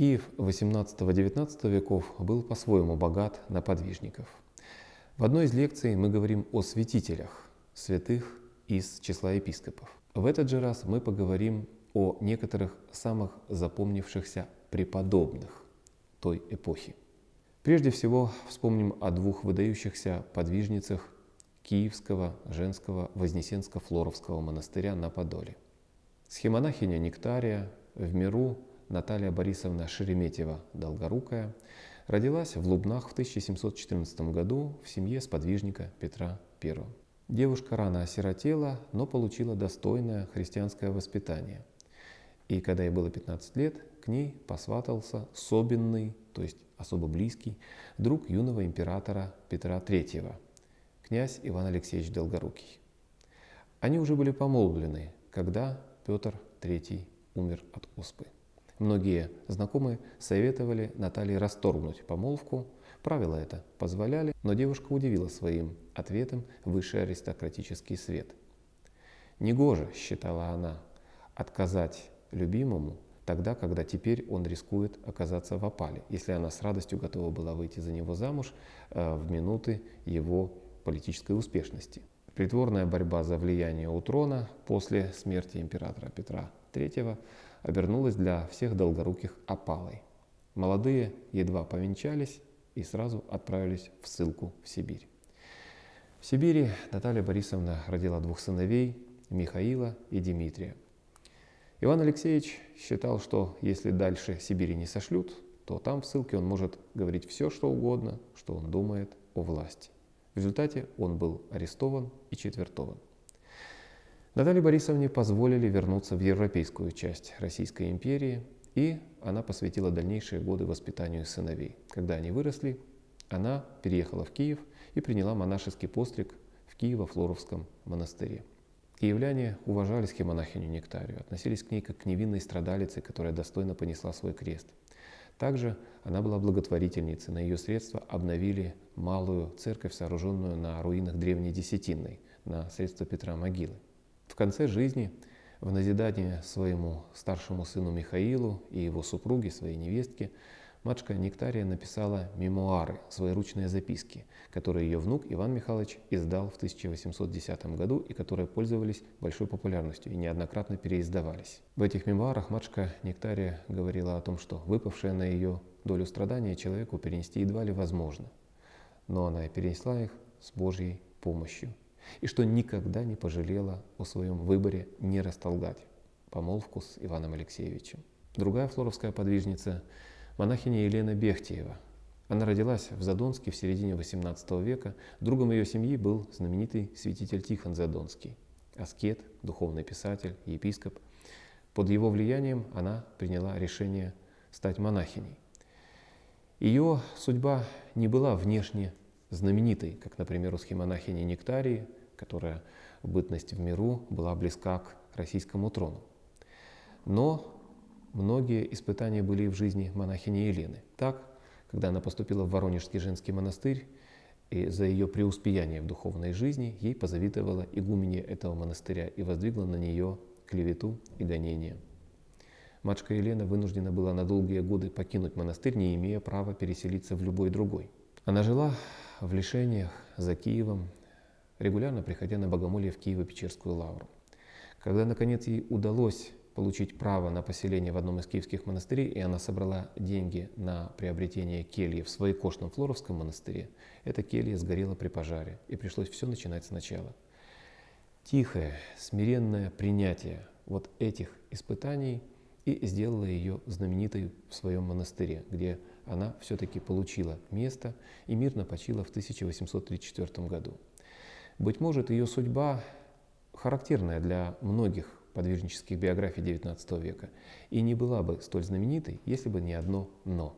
Киев XVIII-XIX веков был по-своему богат на подвижников. В одной из лекций мы говорим о святителях, святых из числа епископов. В этот же раз мы поговорим о некоторых самых запомнившихся преподобных той эпохи. Прежде всего вспомним о двух выдающихся подвижницах Киевского женского Вознесенско-Флоровского монастыря на Подоле. Схемонахиня Нектария в миру Наталья Борисовна Шереметьева Долгорукая родилась в Лубнах в 1714 году в семье сподвижника Петра I. Девушка рано осиротела, но получила достойное христианское воспитание. И когда ей было 15 лет, к ней посватался особенный, то есть особо близкий, друг юного императора Петра III, князь Иван Алексеевич Долгорукий. Они уже были помолвлены, когда Петр III умер от оспы. Многие знакомые советовали Наталье расторгнуть помолвку. Правила это позволяли, но девушка удивила своим ответом высший аристократический свет. Негоже, считала она, отказать любимому тогда, когда теперь он рискует оказаться в опале, если она с радостью готова была выйти за него замуж э, в минуты его политической успешности. Притворная борьба за влияние у трона после смерти императора Петра III обернулась для всех долгоруких опалой. Молодые едва повенчались и сразу отправились в ссылку в Сибирь. В Сибири Наталья Борисовна родила двух сыновей – Михаила и Дмитрия. Иван Алексеевич считал, что если дальше Сибири не сошлют, то там в ссылке он может говорить все, что угодно, что он думает о власти. В результате он был арестован и четвертован. Наталье Борисовне позволили вернуться в европейскую часть Российской империи, и она посвятила дальнейшие годы воспитанию сыновей. Когда они выросли, она переехала в Киев и приняла монашеский постриг в Киево-Флоровском монастыре. Киевляне уважали схемонахиню Нектарию, относились к ней как к невинной страдалице, которая достойно понесла свой крест. Также она была благотворительницей, на ее средства обновили малую церковь, сооруженную на руинах древней Десятинной, на средства Петра Могилы. В конце жизни, в назидание своему старшему сыну Михаилу и его супруге, своей невестке, матушка Нектария написала мемуары, свои ручные записки, которые ее внук Иван Михайлович издал в 1810 году и которые пользовались большой популярностью и неоднократно переиздавались. В этих мемуарах матушка Нектария говорила о том, что выпавшее на ее долю страдания человеку перенести едва ли возможно, но она и перенесла их с Божьей помощью и что никогда не пожалела о своем выборе не растолгать помолвку с Иваном Алексеевичем. Другая флоровская подвижница – монахиня Елена Бехтеева. Она родилась в Задонске в середине XVIII века. Другом ее семьи был знаменитый святитель Тихон Задонский – аскет, духовный писатель, епископ. Под его влиянием она приняла решение стать монахиней. Ее судьба не была внешне знаменитой, как, например, у схемонахини Нектарии – которая в бытность в миру была близка к российскому трону. Но многие испытания были и в жизни монахини Елены. Так, когда она поступила в Воронежский женский монастырь, и за ее преуспеяние в духовной жизни ей позавидовала игумене этого монастыря и воздвигла на нее клевету и гонение. Матушка Елена вынуждена была на долгие годы покинуть монастырь, не имея права переселиться в любой другой. Она жила в лишениях за Киевом, регулярно приходя на богомолье в Киево-Печерскую лавру. Когда, наконец, ей удалось получить право на поселение в одном из киевских монастырей, и она собрала деньги на приобретение кельи в своекошном Флоровском монастыре, эта келья сгорела при пожаре, и пришлось все начинать сначала. Тихое, смиренное принятие вот этих испытаний и сделало ее знаменитой в своем монастыре, где она все-таки получила место и мирно почила в 1834 году. Быть может, ее судьба характерная для многих подвижнических биографий XIX века и не была бы столь знаменитой, если бы не одно «но».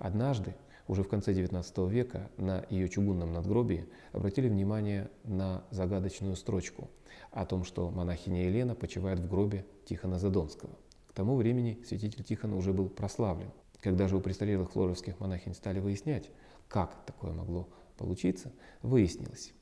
Однажды, уже в конце XIX века, на ее чугунном надгробии обратили внимание на загадочную строчку о том, что монахиня Елена почивает в гробе Тихона Задонского. К тому времени святитель Тихон уже был прославлен. Когда же у престарелых флоровских монахинь стали выяснять, как такое могло получиться, выяснилось,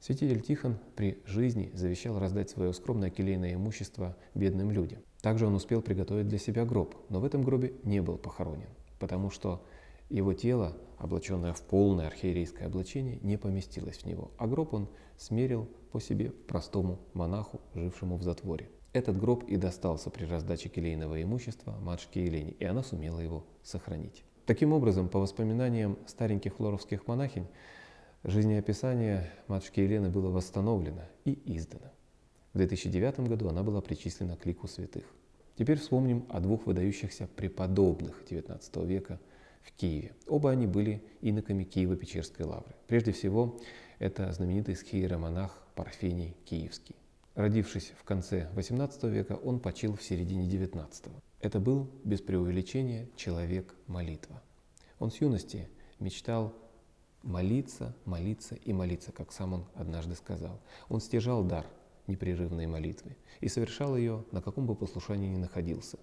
Святитель Тихон при жизни завещал раздать свое скромное келейное имущество бедным людям. Также он успел приготовить для себя гроб, но в этом гробе не был похоронен, потому что его тело, облаченное в полное архиерейское облачение, не поместилось в него, а гроб он смерил по себе простому монаху, жившему в затворе. Этот гроб и достался при раздаче келейного имущества матушке Елене, и она сумела его сохранить. Таким образом, по воспоминаниям стареньких лоровских монахинь, Жизнеописание матушки Елены было восстановлено и издано. В 2009 году она была причислена к лику святых. Теперь вспомним о двух выдающихся преподобных XIX века в Киеве. Оба они были иноками Киева-Печерской лавры. Прежде всего, это знаменитый схиеромонах Парфений Киевский. Родившись в конце XVIII века, он почил в середине XIX. Это был, без преувеличения, человек-молитва. Он с юности мечтал молиться, молиться и молиться, как сам он однажды сказал. Он стяжал дар непрерывной молитвы и совершал ее, на каком бы послушании ни находился.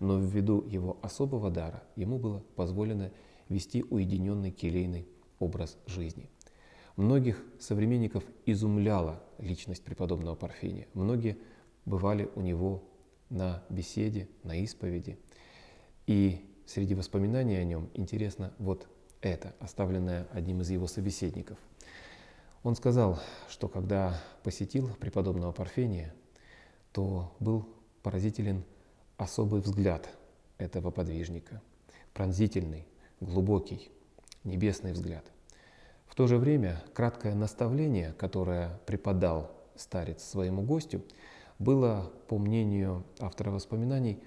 Но ввиду его особого дара ему было позволено вести уединенный келейный образ жизни. Многих современников изумляла личность преподобного Парфения. Многие бывали у него на беседе, на исповеди. И среди воспоминаний о нем интересно вот это, оставленное одним из его собеседников. Он сказал, что когда посетил преподобного Парфения, то был поразителен особый взгляд этого подвижника, пронзительный, глубокий, небесный взгляд. В то же время краткое наставление, которое преподал старец своему гостю, было, по мнению автора воспоминаний,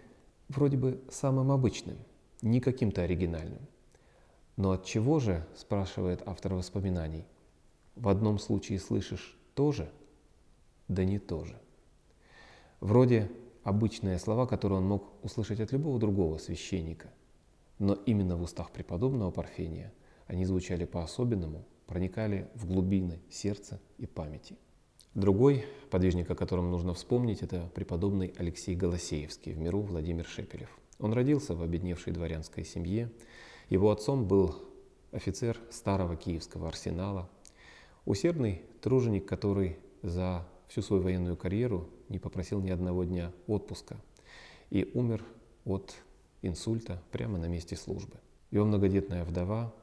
вроде бы самым обычным, не каким-то оригинальным. Но от чего же, спрашивает автор воспоминаний, в одном случае слышишь тоже, да не тоже. Вроде обычные слова, которые он мог услышать от любого другого священника, но именно в устах преподобного Парфения они звучали по-особенному, проникали в глубины сердца и памяти. Другой подвижник, о котором нужно вспомнить, это преподобный Алексей Голосеевский, в миру Владимир Шепелев. Он родился в обедневшей дворянской семье, его отцом был офицер старого киевского арсенала, усердный труженик, который за всю свою военную карьеру не попросил ни одного дня отпуска и умер от инсульта прямо на месте службы. Его многодетная вдова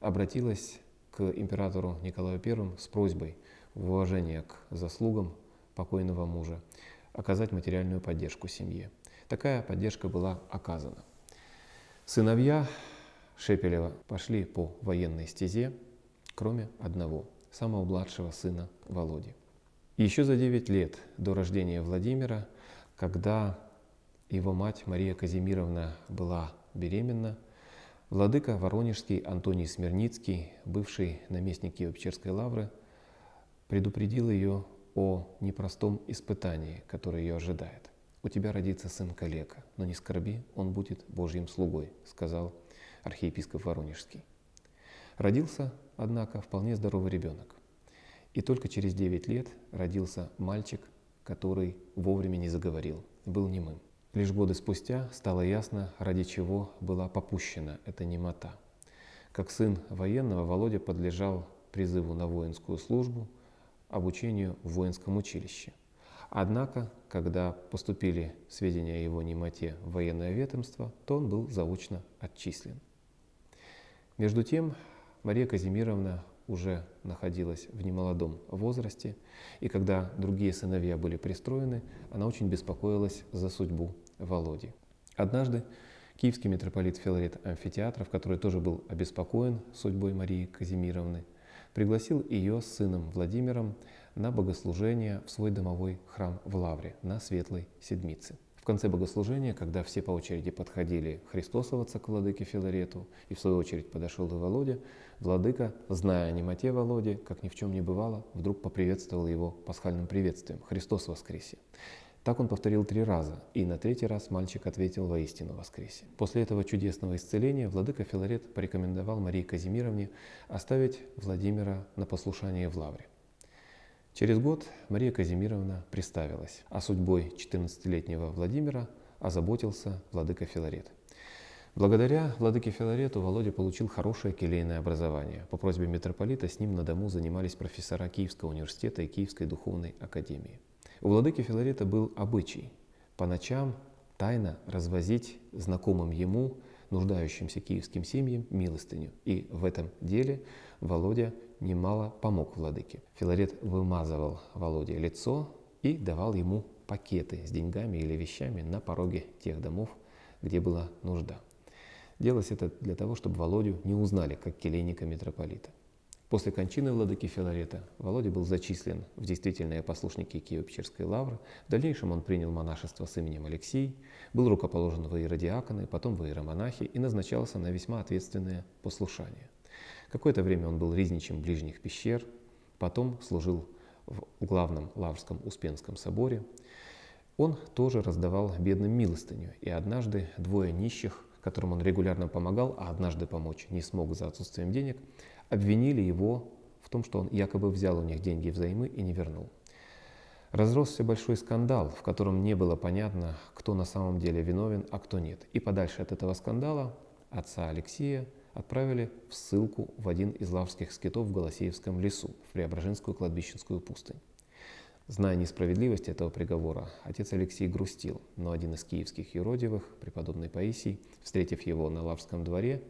обратилась к императору Николаю I с просьбой в уважение к заслугам покойного мужа оказать материальную поддержку семье. Такая поддержка была оказана. Сыновья Шепелева пошли по военной стезе, кроме одного, самого младшего сына Володи. еще за 9 лет до рождения Владимира, когда его мать Мария Казимировна была беременна, владыка Воронежский Антоний Смирницкий, бывший наместник Киевчерской лавры, предупредил ее о непростом испытании, которое ее ожидает. «У тебя родится сын калека, но не скорби, он будет Божьим слугой», — сказал архиепископ Воронежский. Родился, однако, вполне здоровый ребенок. И только через 9 лет родился мальчик, который вовремя не заговорил, был немым. Лишь годы спустя стало ясно, ради чего была попущена эта немота. Как сын военного, Володя подлежал призыву на воинскую службу, обучению в воинском училище. Однако, когда поступили сведения о его немоте в военное ведомство, то он был заочно отчислен. Между тем, Мария Казимировна уже находилась в немолодом возрасте, и когда другие сыновья были пристроены, она очень беспокоилась за судьбу Володи. Однажды киевский митрополит Филарет Амфитеатров, который тоже был обеспокоен судьбой Марии Казимировны, пригласил ее с сыном Владимиром на богослужение в свой домовой храм в Лавре на Светлой Седмице – конце богослужения, когда все по очереди подходили христосоваться к владыке Филарету, и в свою очередь подошел и Володя, владыка, зная о немоте Володи, как ни в чем не бывало, вдруг поприветствовал его пасхальным приветствием «Христос воскресе!». Так он повторил три раза, и на третий раз мальчик ответил «Воистину воскресе». После этого чудесного исцеления владыка Филарет порекомендовал Марии Казимировне оставить Владимира на послушание в Лавре. Через год Мария Казимировна приставилась, а судьбой 14-летнего Владимира озаботился владыка Филарет. Благодаря владыке Филарету Володя получил хорошее келейное образование. По просьбе митрополита с ним на дому занимались профессора Киевского университета и Киевской духовной академии. У владыки Филарета был обычай по ночам тайно развозить знакомым ему, нуждающимся киевским семьям, милостыню. И в этом деле Володя – немало помог владыке. Филарет вымазывал Володе лицо и давал ему пакеты с деньгами или вещами на пороге тех домов, где была нужда. Делалось это для того, чтобы Володю не узнали как келейника митрополита. После кончины владыки Филарета Володя был зачислен в действительные послушники Киево-Печерской лавры, в дальнейшем он принял монашество с именем Алексей, был рукоположен в иеродиаконы, потом в иеромонахи и назначался на весьма ответственное послушание. Какое-то время он был ризничем ближних пещер, потом служил в главном Лаврском Успенском соборе. Он тоже раздавал бедным милостыню, и однажды двое нищих, которым он регулярно помогал, а однажды помочь не смог за отсутствием денег, обвинили его в том, что он якобы взял у них деньги взаймы и не вернул. Разросся большой скандал, в котором не было понятно, кто на самом деле виновен, а кто нет. И подальше от этого скандала отца Алексея отправили в ссылку в один из лавских скитов в Голосеевском лесу, в Преображенскую кладбищенскую пустынь. Зная несправедливость этого приговора, отец Алексей грустил, но один из киевских юродивых, преподобный Паисий, встретив его на лавском дворе,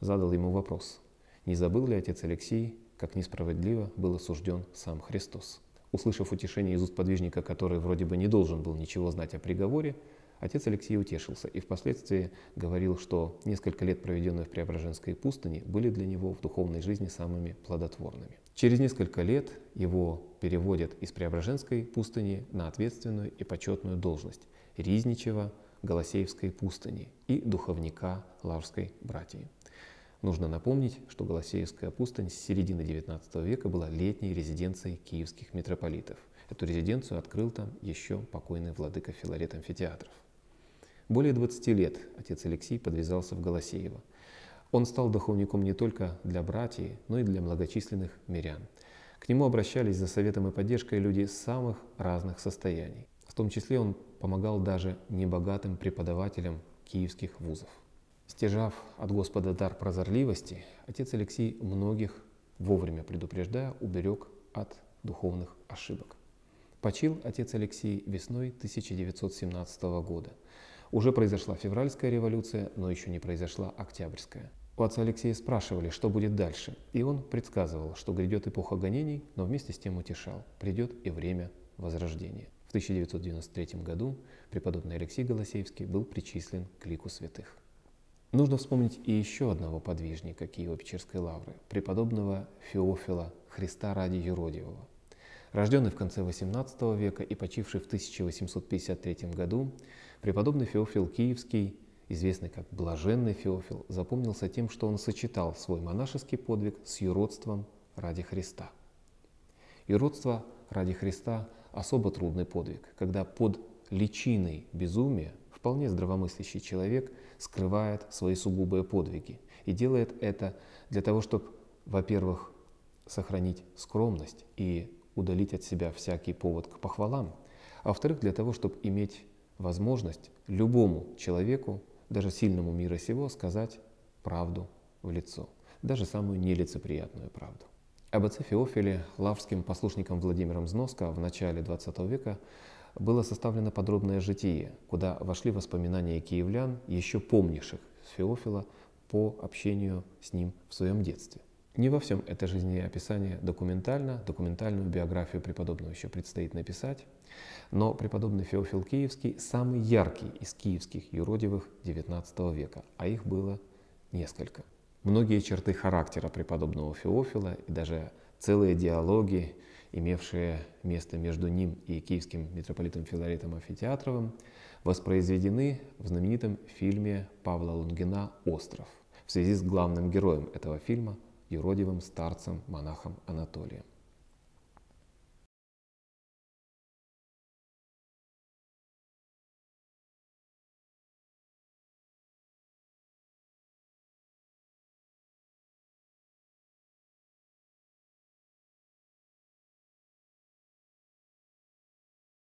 задал ему вопрос, не забыл ли отец Алексей, как несправедливо был осужден сам Христос. Услышав утешение из уст подвижника, который вроде бы не должен был ничего знать о приговоре, Отец Алексей утешился и впоследствии говорил, что несколько лет, проведенные в Преображенской пустыне, были для него в духовной жизни самыми плодотворными. Через несколько лет его переводят из Преображенской пустыни на ответственную и почетную должность Ризничева Голосеевской пустыни и духовника Лаврской братьи. Нужно напомнить, что Голосеевская пустынь с середины XIX века была летней резиденцией киевских митрополитов. Эту резиденцию открыл там еще покойный владыка Филарет Амфитеатров. Более 20 лет отец Алексей подвязался в Голосеево. Он стал духовником не только для братьев, но и для многочисленных мирян. К нему обращались за советом и поддержкой люди самых разных состояний. В том числе он помогал даже небогатым преподавателям киевских вузов. Стяжав от Господа дар прозорливости, отец Алексей многих, вовремя предупреждая, уберег от духовных ошибок. Почил отец Алексей весной 1917 года. Уже произошла февральская революция, но еще не произошла октябрьская. У отца Алексея спрашивали, что будет дальше, и он предсказывал, что грядет эпоха гонений, но вместе с тем утешал, придет и время возрождения. В 1993 году преподобный Алексей Голосеевский был причислен к лику святых. Нужно вспомнить и еще одного подвижника Киево-Печерской лавры, преподобного Феофила Христа ради Еродиева. Рожденный в конце XVIII века и почивший в 1853 году, преподобный Феофил Киевский, известный как Блаженный Феофил, запомнился тем, что он сочетал свой монашеский подвиг с юродством ради Христа. Юродство ради Христа – особо трудный подвиг, когда под личиной безумия вполне здравомыслящий человек скрывает свои сугубые подвиги и делает это для того, чтобы, во-первых, сохранить скромность и удалить от себя всякий повод к похвалам, а во-вторых, для того, чтобы иметь возможность любому человеку, даже сильному мира сего, сказать правду в лицо, даже самую нелицеприятную правду. Об отце Феофиле, лаврским послушником Владимиром Зноска в начале XX века было составлено подробное житие, куда вошли воспоминания киевлян, еще помнивших Феофила по общению с ним в своем детстве. Не во всем это жизнеописание документально, документальную биографию преподобного еще предстоит написать, но преподобный Феофил Киевский самый яркий из киевских юродивых XIX века, а их было несколько. Многие черты характера преподобного Феофила и даже целые диалоги, имевшие место между ним и киевским митрополитом Филаретом Афитиатровым, воспроизведены в знаменитом фильме Павла Лунгина «Остров» в связи с главным героем этого фильма – Еродивым старцем-монахом Анатолием.